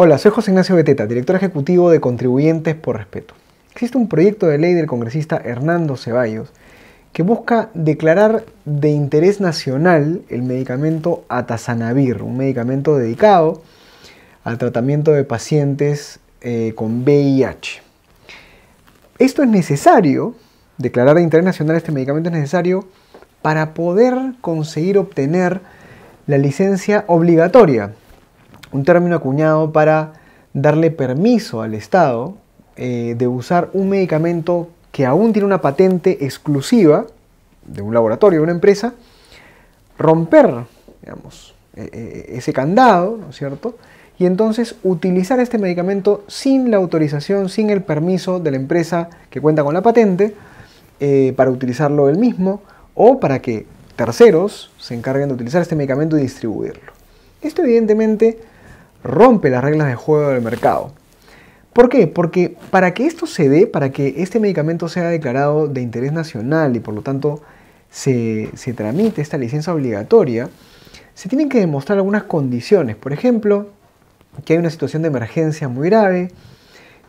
Hola, soy José Ignacio Beteta, director ejecutivo de Contribuyentes por Respeto. Existe un proyecto de ley del congresista Hernando Ceballos que busca declarar de interés nacional el medicamento atazanavir, un medicamento dedicado al tratamiento de pacientes eh, con VIH. Esto es necesario, declarar de interés nacional este medicamento es necesario para poder conseguir obtener la licencia obligatoria un término acuñado para darle permiso al Estado eh, de usar un medicamento que aún tiene una patente exclusiva de un laboratorio, de una empresa, romper, digamos, e, e, ese candado, ¿no es cierto? Y entonces utilizar este medicamento sin la autorización, sin el permiso de la empresa que cuenta con la patente, eh, para utilizarlo él mismo o para que terceros se encarguen de utilizar este medicamento y distribuirlo. Esto evidentemente rompe las reglas de juego del mercado. ¿Por qué? Porque para que esto se dé, para que este medicamento sea declarado de interés nacional y por lo tanto se, tramite esta licencia obligatoria, se tienen que demostrar algunas condiciones. Por ejemplo, que hay una situación de emergencia muy grave,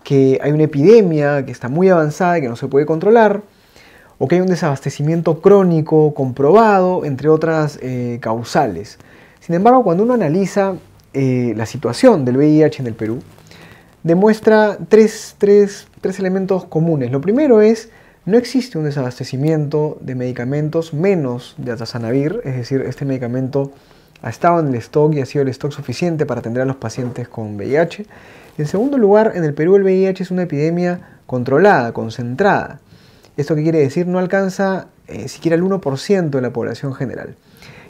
que hay una epidemia que está muy avanzada y que no se puede controlar, o que hay un desabastecimiento crónico comprobado, entre otras eh, causales. Sin embargo, cuando uno analiza eh, la situación del VIH en el Perú, demuestra tres, elementos comunes. Lo primero es, no existe un desabastecimiento de medicamentos menos de atazanavir, es decir, este medicamento ha estado en el stock y ha sido el stock suficiente para atender a los pacientes con VIH. En segundo lugar, en el Perú el VIH es una epidemia controlada, concentrada. Esto que quiere decir no alcanza eh, siquiera el 1% de la población general.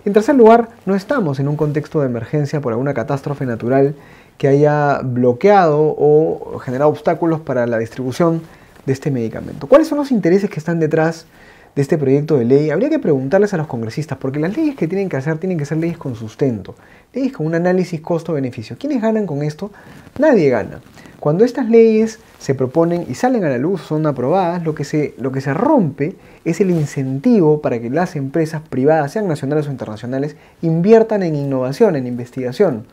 En tercer lugar, no estamos en un contexto de emergencia por alguna catástrofe natural que haya bloqueado o generado obstáculos para la distribución de este medicamento. ¿Cuáles son los intereses que están detrás de este proyecto de ley? Habría que preguntarles a los congresistas, porque las leyes que tienen que hacer tienen que ser leyes con sustento, leyes con un análisis costo-beneficio. ¿Quiénes ganan con esto? Nadie gana. Cuando estas leyes se proponen y salen a la luz, son aprobadas, lo que, se, lo que se rompe es el incentivo para que las empresas privadas, sean nacionales o internacionales, inviertan en innovación, en investigación.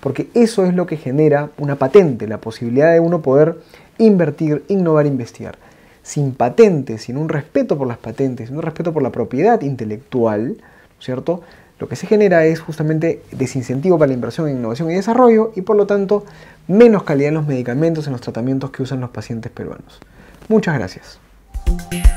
Porque eso es lo que genera una patente, la posibilidad de uno poder invertir, innovar, investigar. Sin patentes, sin un respeto por las patentes, sin un respeto por la propiedad intelectual, ¿cierto? lo que se genera es justamente desincentivo para la inversión en innovación y desarrollo y por lo tanto menos calidad en los medicamentos, en los tratamientos que usan los pacientes peruanos. Muchas gracias.